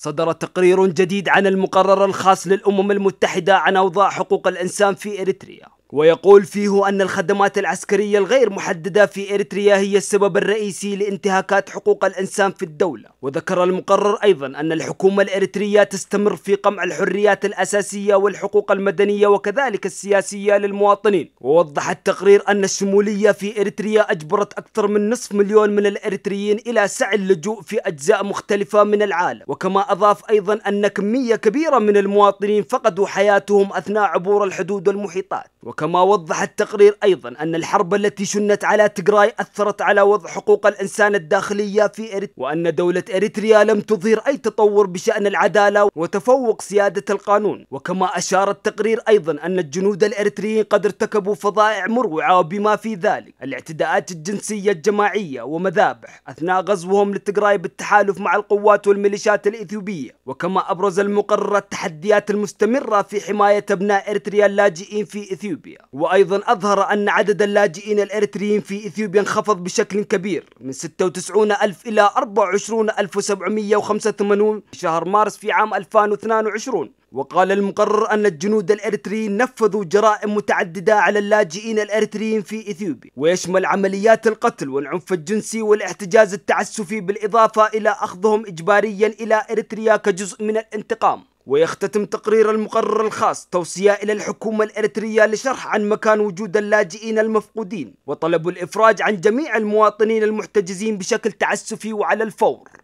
صدر تقرير جديد عن المقرر الخاص للأمم المتحدة عن أوضاع حقوق الإنسان في إريتريا ويقول فيه أن الخدمات العسكرية الغير محددة في إريتريا هي السبب الرئيسي لانتهاكات حقوق الإنسان في الدولة وذكر المقرر أيضا أن الحكومة الإريترية تستمر في قمع الحريات الأساسية والحقوق المدنية وكذلك السياسية للمواطنين ووضح التقرير أن الشمولية في إريتريا أجبرت أكثر من نصف مليون من الإريتريين إلى سعي اللجوء في أجزاء مختلفة من العالم وكما أضاف أيضا أن كمية كبيرة من المواطنين فقدوا حياتهم أثناء عبور الحدود والمحيطات وكما وضح التقرير أيضا أن الحرب التي شنت على تجراي أثرت على وضع حقوق الإنسان الداخلية في إريتريا وأن دولة إريتريا لم تظهر أي تطور بشأن العدالة وتفوق سيادة القانون وكما أشار التقرير أيضا أن الجنود الإريتريين قد ارتكبوا فظائع مروعة وبما في ذلك الاعتداءات الجنسية الجماعية ومذابح أثناء غزوهم لتجراي بالتحالف مع القوات والميليشيات الإثيوبية وكما أبرز المقرر التحديات المستمرة في حماية أبناء إريتريا اللاجئين في إثيوبيا إثيوبيا وأيضا أظهر أن عدد اللاجئين الإريتريين في إثيوبيا انخفض بشكل كبير من 96 ألف إلى 24785 في شهر مارس في عام 2022 وقال المقرر أن الجنود الإريتريين نفذوا جرائم متعددة على اللاجئين الإريتريين في إثيوبيا ويشمل عمليات القتل والعنف الجنسي والاحتجاز التعسفي بالإضافة إلى أخذهم إجباريا إلى إريتريا كجزء من الانتقام ويختتم تقرير المقرر الخاص توصية إلى الحكومة الإريترية لشرح عن مكان وجود اللاجئين المفقودين وطلب الإفراج عن جميع المواطنين المحتجزين بشكل تعسفي وعلى الفور